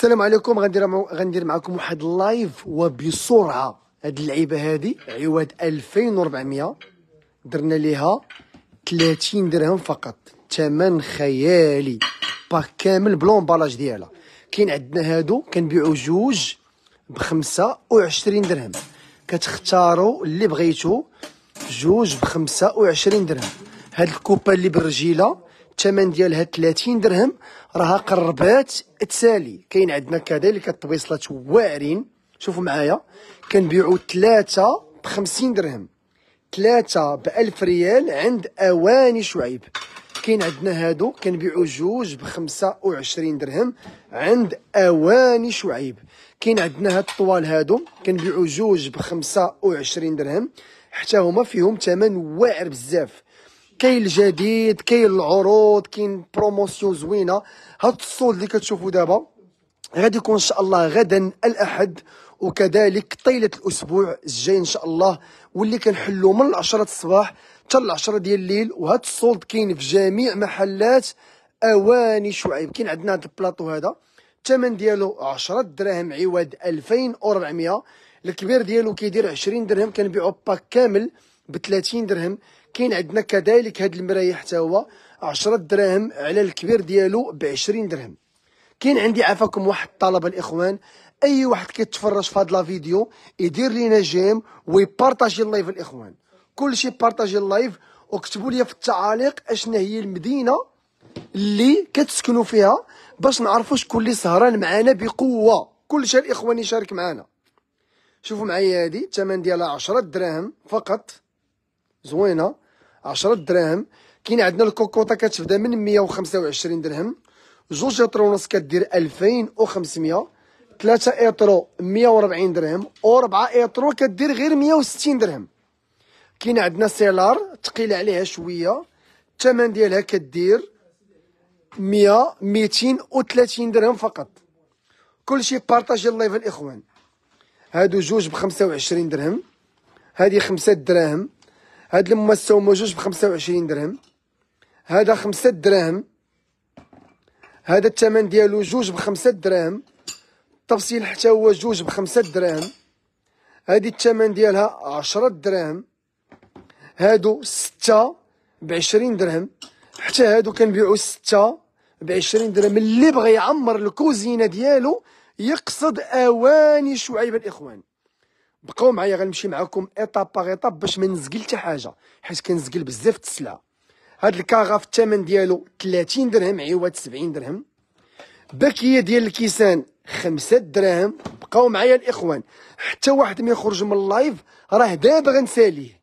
السلام عليكم غندير مع... غندير معكم واحد اللايف وبسرعه هاد اللعيبه هادي عواد 2400 درنا ليها 30 درهم فقط ثمن خيالي باك كامل بالاج ديالها كاين عندنا هادو كنبيعو جوج ب 25 درهم كتختاروا اللي بغيتو جوج ب 25 درهم هاد الكوبا اللي بالرجيله الثمن ديالها 30 درهم راها قربات تسالي كاين عندنا كذلك الطبيصلات واعرين شوفوا معايا كنبيعوا ثلاثة ب 50 درهم ثلاثة ب 1000 ريال عند اواني شعيب كاين عندنا هادو كنبيعوا جوج ب 25 درهم عند اواني شعيب كاين عندنا هاد الطوال هادو كنبيعوا جوج ب 25 درهم حتى هما فيهم ثمن واعر بزاف كاين الجديد كاين العروض كاين بروموسيون زوينه هاد الصوت اللي كتشوفوا دابا غادي يكون ان شاء الله غدا الاحد وكذلك طيله الاسبوع الجاي ان شاء الله واللي كنحلو من 10 الصباح حتى ل 10 ديال الليل وهاد الصوت كاين في جميع محلات اواني شعيب كاين عندنا هاد البلاطو هذا الثمن ديالو 10 دراهم عوض 2400 الكبير ديالو كيدير 20 درهم كنبيعو باك كامل ب 30 درهم كاين عندنا كذلك هاد المرايح حتى هو 10 دراهم على الكبير ديالو ب 20 درهم كاين عندي عافاكم واحد الطلبه الاخوان اي واحد كيتفرج في هاد لا فيديو يدير لينا جيم ويبارطاجي اللايف الاخوان كلشي بارطاجي اللايف وكتبوا لي في التعاليق اشنا هي المدينه اللي كتسكنوا فيها باش نعرفوا شكون اللي سهران معانا بقوه كلشي الاخوان يشارك معانا شوفوا معايا هادي الثمن ديالها 10 دراهم فقط زوينه 10 دراهم كاين عندنا الكوكوطه كتبدا من 125 درهم جوج اطرو ونص كدير 2500 3 اطرو 140 درهم و4 اطرو كدير غير 160 درهم كاين عندنا سيلار تقيل عليها شويه الثمن ديالها كدير 100 230 درهم فقط كلشي بارطاجي اللايف الاخوان هادو جوج ب 25 درهم هادي خمسة دراهم هاد الممسه هما جوج وعشرين درهم هذا خمسة دراهم هذا الثمن ديالو جوج بخمسة دراهم التفصيل حتى هو جوج بخمسة دراهم هادي الثمن ديالها عشرة دراهم هادو ستة بعشرين درهم حتى هادو كنبيعو ستة بعشرين درهم اللي بغى يعمر الكوزينه ديالو يقصد اواني شعيب الاخوان بقاو معايا غنمشي معاكم ايطاب باغ ايطاب باش ما نزقل حتى حاجه حيت كنزقل بزاف السلعه هاد الكاغا في الثمن ديالو 30 درهم عوض 70 درهم باكيه ديال الكيسان 5 دراهم بقاو معايا الاخوان حتى واحد ما يخرج من اللايف راه دابا غنساليه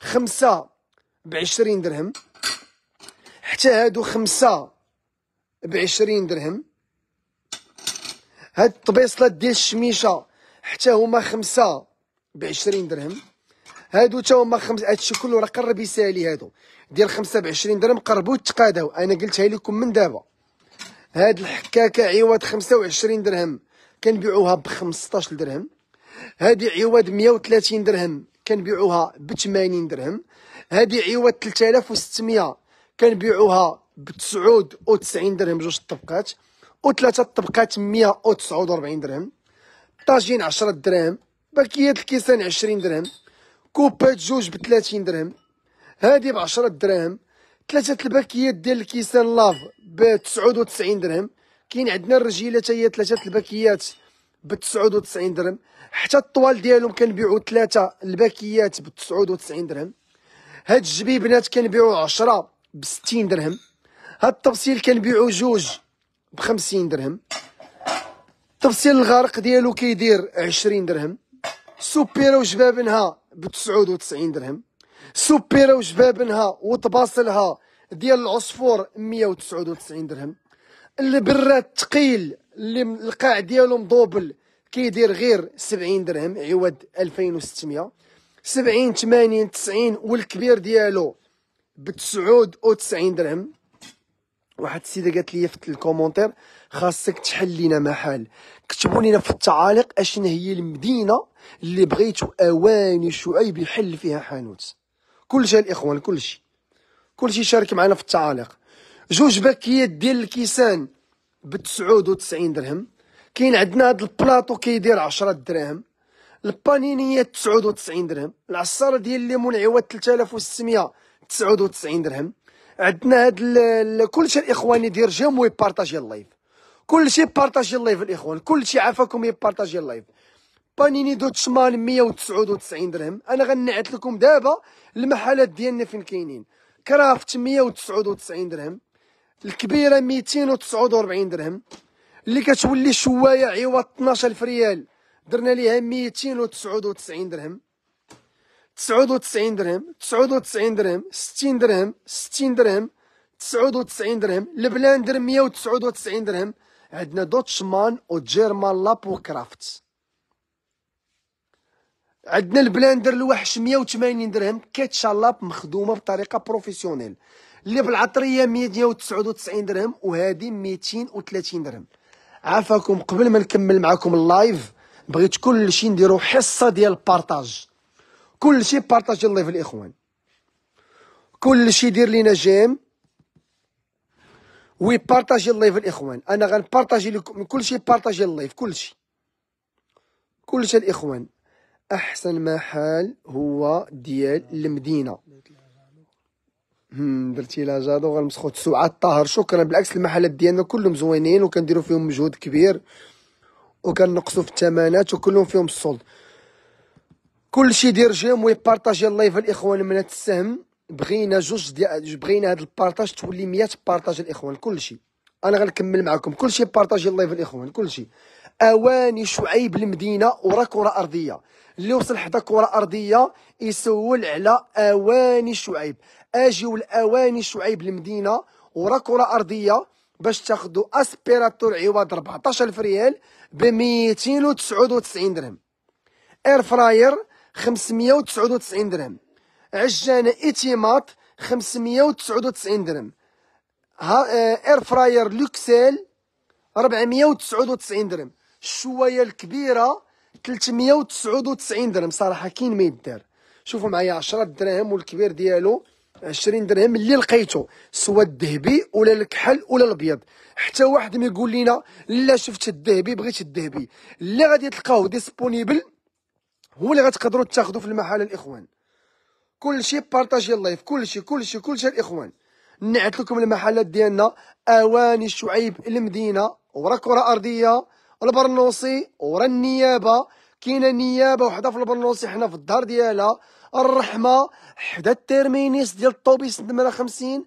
خمسة بعشرين درهم حتى هادو خمسة بعشرين درهم هاد الطبيصلات ديال الشميشه حتى هما خمسة بعشرين درهم هادو تا هما خمس هادشي كله راه قرب يسالي هادو ديال خمسة بعشرين درهم قربو تقاداو انا قلتها لكم من دابا هاد الحكاكة عوض خمسة وعشرين درهم كنبيعوها بخمسطاش درهم هادي عوض مية وثلاثين درهم كنبيعوها بثمانين درهم هادي عوض تلتالاف وستمية كنبيعوها بتسعود وتسعين درهم جوج طبقات وثلاثة طبقات مية وتسعود وربعين درهم طاجين 10 دراهم باكيات الكيسان 20 درهم كوبات جوج ب 30 درهم هادي ب 10 دراهم ثلاثة الباكيات ديال الكيسان لاف ب 99 درهم كاين عندنا الرجيله حتى ثلاثة الباكيات ب 99 درهم حتى الطوال ديالهم كنبيعو ثلاثة الباكيات ب 99 درهم هاد الجبيبنات كنبيعو 10 ب 60 درهم هاد التبصيل كنبيعو جوج ب 50 درهم تفصيل الغارق ديالو كيدير 20 درهم سوبيرا وجبابنها ب 99 درهم سوبيرا وجبابنها وطباصلها ديال العصفور 199 درهم البراد الثقيل اللي القاع ديالو مضوبل كيدير غير 70 درهم عوض 2600 70 80 90 والكبير ديالو ب 99 درهم واحد السيده قالت لي في الكومونتير خاصك تحل لينا محل كتبوا لينا في التعاليق اشن هي المدينه اللي بغيتو اواني شعيب يحل فيها حانوت كلشي الاخوان كلشي كلشي شارك معنا في التعاليق جوج باكيات ديال الكيسان ب 99 درهم كاين عندنا هاد البلاطو كيدير 10 دراهم البانينيات 99 درهم العصاره ديال الليمون 3600 99 درهم عندنا هاد كلشي الاخوان يدير جيم ويبارطاجي اللايف كل شيء بارطاجي اللايف الاخوان كل شيء عافاكم يبارطاجي اللايف بانيني دو تشمان 199 درهم انا غنعت لكم دابا المحلات ديالنا فين كاينين كرافت 199 درهم الكبيره 249 درهم اللي كتولي شوايه عوض 12000 ريال درنا ليها 299 درهم 99 درهم 99 درهم 60 درهم 60 درهم 99 درهم البلاندر 199 درهم عندنا دوتشمان وجيرمان لابوكرافت عندنا البلاندر الوحش 180 درهم كاتشالاب مخدومه بطريقه بروفيسيونيل اللي بالعطريه 199 درهم وهذه 230 درهم عافاكم قبل ما نكمل معاكم اللايف بغيت كلشي نديرو حصه ديال البارتاج كلشي بارتاجي اللايف الاخوان كلشي دير لينا جيم وي بارطاجي اللايف الاخوان انا غنبارطاجي لكم كلشي بارطاجي اللايف كلشي كلشي الاخوان احسن محل هو ديال المدينه درتي لا جادو غنمسخو السوعه الطاهر شكرا بالعكس المحلات ديالنا كلهم زوينين وكنديروا فيهم مجهود كبير وكنقصوا في الثمانات وكلهم فيهم الصولد كلشي دير جيم بارطاجي اللايف الاخوان من السهم بغينا جوج ديال بغينا هاد البارطاج تولي 100 بارطاج الاخوان كلشي انا غنكمل معكم كلشي بارطاجي اللايف الاخوان كلشي اواني شعيب المدينه ورا كره ارضيه اللي وصل حدا كره ارضيه يسول على اواني شعيب اجيو الاواني شعيب المدينه ورا كره ارضيه باش تاخذوا اسبيراتور عوض 14000 ريال ب 299 درهم اير فراير 599 درهم عجانه ايتيمات وتسعين درهم ها اير فراير لوكسيل ربعمية وتسعود وتسعين درهم الشوايه الكبيره وتسعود وتسعين درهم صراحه كاين ما يدار شوفوا معايا عشرة دراهم والكبير ديالو 20 درهم اللي لقيتو سواء الذهبي ولا الكحل ولا الابيض حتى واحد ما يقول لنا لا شفت الذهبي بغيت الذهبي اللي غادي تلقاوه ديسبونيبل هو اللي غتقدروا تاخذوا في المحل الاخوان كل شيء بارطاجي اللايف كل شيء كل شيء كل شيء الاخوان نعت لكم المحلات ديالنا اواني الشعيب المدينه ورا كره ارضيه البرنوصي ورا النيابه كاينه نيابه وحده في البرنوصي حنا في الدار ديالها الرحمه حدا التيرمينيس ديال الطوبيس نمره 50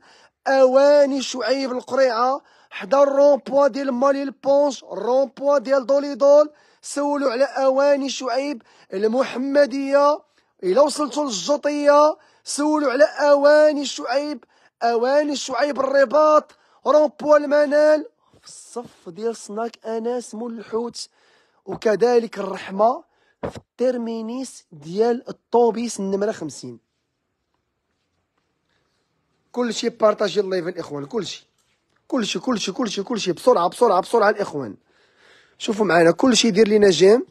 اواني شعيب القريعه حدا الرومبوا ديال مالي البونش الرومبوا ديال دوليدول سولوا على اواني شعيب المحمديه الا وصلتوا للجوطيه سولوا على اواني شعيب اواني شعيب الرباط رومبوا المنال في الصف ديال سناك اناس مول الحوت وكذلك الرحمه في الترمينيس ديال الطوبيس النمره 50 كلشي بارطاجي اللايف الاخوان كلشي كلشي كلشي كلشي كلشي بسرعه بسرعه بسرعه الاخوان شوفوا معنا كلشي يدير لينا جيم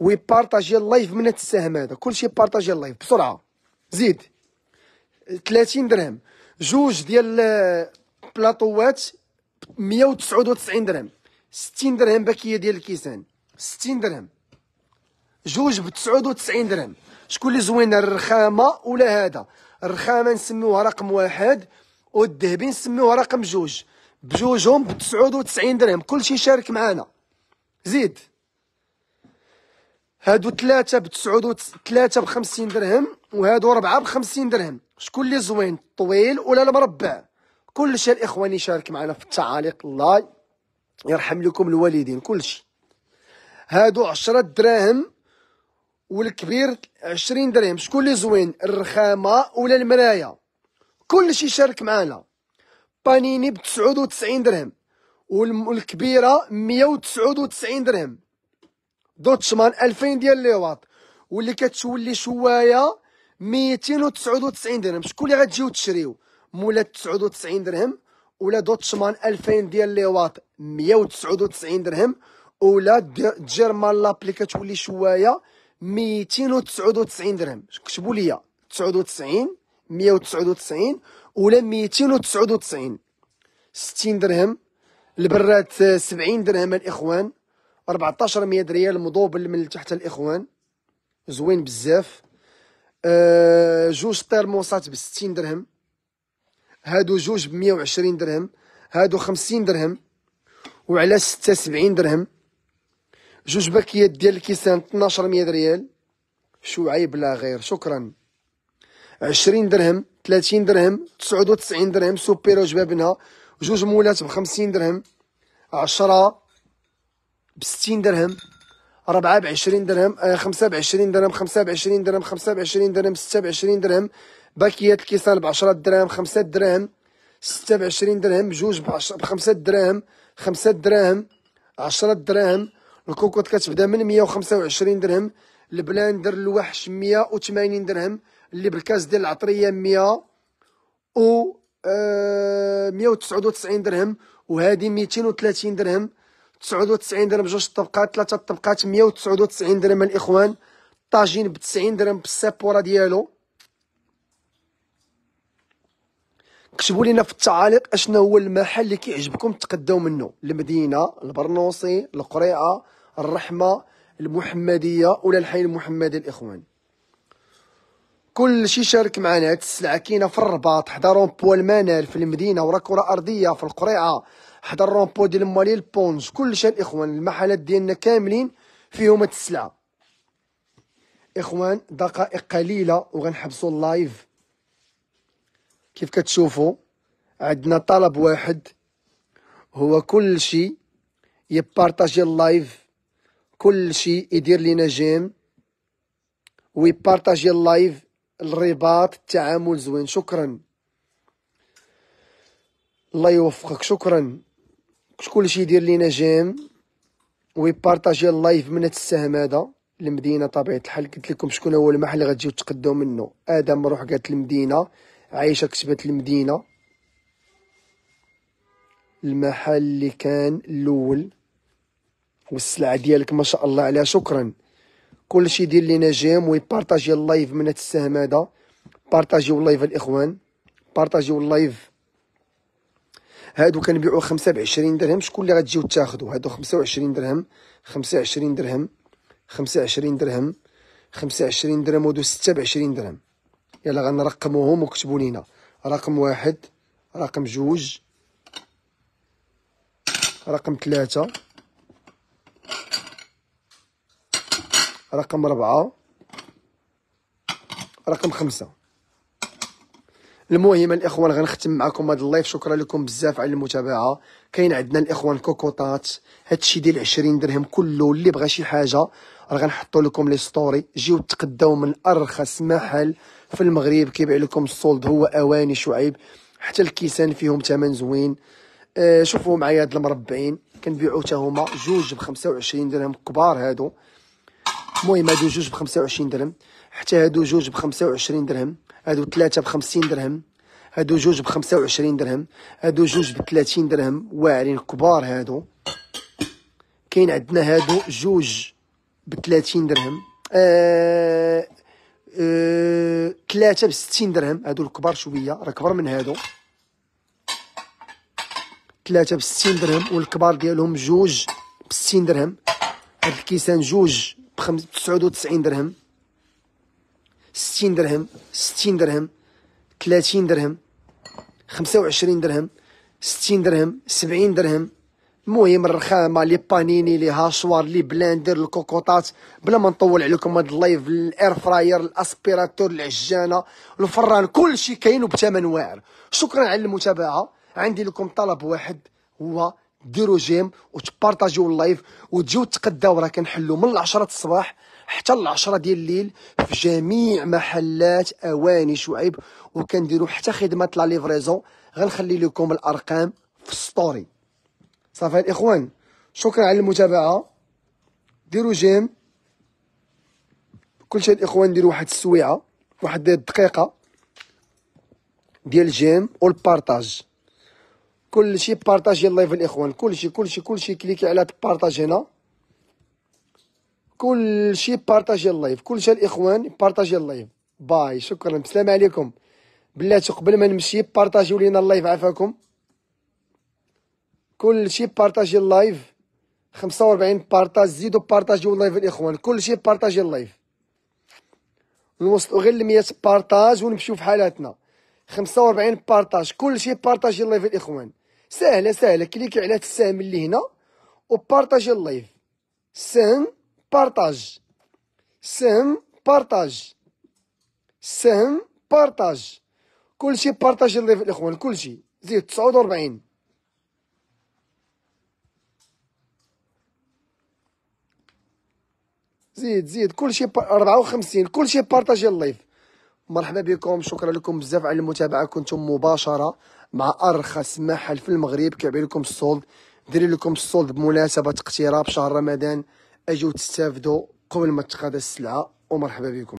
ويبارطاجي اللايف من السهم هذا كلشي بارطاجي اللايف بسرعه زيد 30 درهم جوج ديال بلاطوات 199 درهم 60 درهم باكيه ديال الكيسان 60 درهم جوج ب 99 درهم شكون اللي زوين الرخامه ولا هذا الرخامه نسميوها رقم واحد والذهبي نسميوها رقم جوج بجوجهم ب 99 درهم كلشي شارك معانا زيد هادو ثلاثة بتسعود ثلاثة بخمسين درهم وهادو ربعة بخمسين درهم شكون اللي زوين الطويل ولا المربع كلشي الإخوان يشارك معنا في التعاليق الله يرحم لكم الوالدين كلشي هادو عشرة دراهم والكبير عشرين درهم شكون اللي زوين الرخامة ولا المرايا كلشي يشارك معنا بانيني بتسعود وتسعين درهم والكبيرة مية وتسعود وتسعين درهم دوتشمان 2000 ديال لي واط واللي كتولي شوايه 299 درهم شكون اللي غتجيو تشريو مولا 99 درهم ولا دوتشمان 2000 ديال لي واط 199 درهم ولا جيرمان لاب اللي كتولي شوايه 299 درهم كتبوا لي 99 199 ولا 299 60 درهم البرات 70 درهم الاخوان مية ريال مضوبل من تحت الاخوان زوين بزاف أه جوج طيرموسات ب 60 درهم هادو جوج ب 120 درهم هادو 50 درهم وعلى 76 درهم جوج باكيات ديال الكيسان 1200 ريال شو عيب لا غير شكرا 20 درهم 30 درهم 99 درهم سوبيرو جبابنها جوج مولات ب 50 درهم 10 ب 60 درهم ربعة ب 20 آه، درهم خمسة ب 20 درهم خمسة ب 20 درهم خمسة ب 20 درهم ستة ب 20 درهم باكيات الكيسان ب 10 دراهم خمسة دراهم ستة ب 20 درهم جوج ب 5 دراهم خمسة دراهم 10 دراهم الكوكوط كتبدا من 125 درهم البلاندر الوحش 180 درهم اللي بالكاس ديال العطريه 100 و 199 آه، درهم وهذه 230 درهم 99 درهم جوج طبقات ثلاثه طبقات 199 درهم الاخوان الطاجين ب 90 درهم بالسبوره ديالو كتبوا لنا في التعاليق اشنا هو المحل اللي كيعجبكم تقداو منه المدينه البرنوصي القريعه الرحمه المحمديه ولا الحي المحمدي الاخوان كل شي شارك معنا هاد السلعه كاينه في الرباط حضرون مانال في المدينه وراه كره ارضيه في القريعه حدا الرومبو ديال المالي البونج كلشي الاخوان المحلات ديالنا كاملين فيهم هاد السلعه اخوان دقائق قليله وغنحبسوا اللايف كيف كتشوفوا عندنا طلب واحد هو كلشي يبارطاجي اللايف كلشي يدير لينا جيم ويبارطاجي اللايف الرباط التعامل زوين شكرا الله يوفقك شكرا كلشي يدير لينا جيم ويبارطاجي اللايف من هاد السهم هذا المدينه طبيعه الحال قلت لكم شكون هو المحل اللي غتجيو تقداو منه ادم روح قالت المدينه عايشه كتبت المدينه المحل اللي كان الاول والسلعه ديالك ما شاء الله عليها شكرا كلشي يدير لينا جيم ويبارطاجي اللايف من هاد السهم هذا بارطاجيو اللايف الاخوان بارطاجيو اللايف هادو كنبيعو خمسة بعشرين درهم شكون اللي غتجيو تاخدو هادو خمسة وعشرين درهم خمسة وعشرين درهم خمسة وعشرين درهم خمسة وعشرين درهم هادو ستة بعشرين درهم يلا غنرقموهم وكتبو لينا رقم واحد رقم جوج رقم ثلاثة رقم ربعة رقم خمسة المهم الاخوان غنختم معكم هذا اللايف شكرا لكم بزاف على المتابعه كاين عندنا الاخوان كوكوطات هادشي ديال 20 درهم كله اللي بغى شي حاجه راه غنحطوا لكم لي ستوري جيو تقداو من ارخص محل في المغرب كيبيع لكم السولد هو اواني شعيب حتى الكيسان فيهم ثمن زوين آه شوفوا معايا هاد المربعين كنبيعو حتى هما جوج ب 25 درهم كبار هادو المهم هادو جوج ب 25 درهم حتى هادو جوج ب 25 درهم هادو ثلاثة بخمسين درهم هادو جوج بخمسة وعشرين درهم هادو جوج بثلاثين درهم واعرين كبار هادو كاين عندنا هادو جوج بثلاثين درهم آه آه ثلاثة بستين درهم هادو الكبار شوية راه كبر من هادو ثلاثة بستين درهم والكبار ديالهم جوج بستين درهم هاد الكيسان جوج بخمس تسعود وتسعين درهم ستين درهم ستين درهم ثلاثين درهم خمسة وعشرين درهم ستين درهم سبعين درهم المهم الرخامه لي بانيني لي هاشوار لي بلاندر الكوكوطات بلا ما نطول عليكم هاد اللايف الاير فراير الاسبيراتور العجانه الفران كلشي كاين وبثمن واعر شكرا على المتابعه عندي لكم طلب واحد هو ديروا جيم وتبارطاجيو اللايف وتجيو تقداو راه كنحلو من 10 الصباح حتى العشرة ديال الليل في جميع محلات اواني شعيب وكنديروا حتى خدمه لا ليفريزون غنخلي لكم الارقام في ستوري صافي الاخوان شكرا على المتابعه ديروا جيم كلشي الاخوان ديروا واحد السويعه واحد الدقيقه ديال جيم والبارطاج كلشي بارطاجي اللايف الاخوان كلشي كلشي كلشي كليكي على بارطاج هنا كل شيء بارطاجي اللايف كل شيء الاخوان بارطاجي اللايف باي شكرا بسلام عليكم بلاتي قبل ما نمشي بارطاجيو لينا اللايف عافاكم كل شيء بارطاجي اللايف 45 بارطاج زيدوا بارطاجيو اللايف الاخوان كل شيء بارطاجي اللايف نوصلوا غير ل 100 بارطاج ونمشيو في حالاتنا 45 بارطاج كل شيء بارطاجي اللايف الاخوان سهله سهله كليكي على السهم اللي هنا وبارطاجي اللايف سهم بارتاج سهم بارتاج سهم بارتاج كلشي بارتاج اللي في الاخوان كلشي زيد 49 زيد زيد كلشي 54 كلشي بارطاجي اللايف مرحبا بكم شكرا لكم بزاف على المتابعه كنتم مباشره مع ارخص محل في المغرب كيعبي لكم السولد ديري لكم السولد بمناسبه اقتراب شهر رمضان اجيو تستافدوا قبل ما تقاد السلعه ومرحبا بكم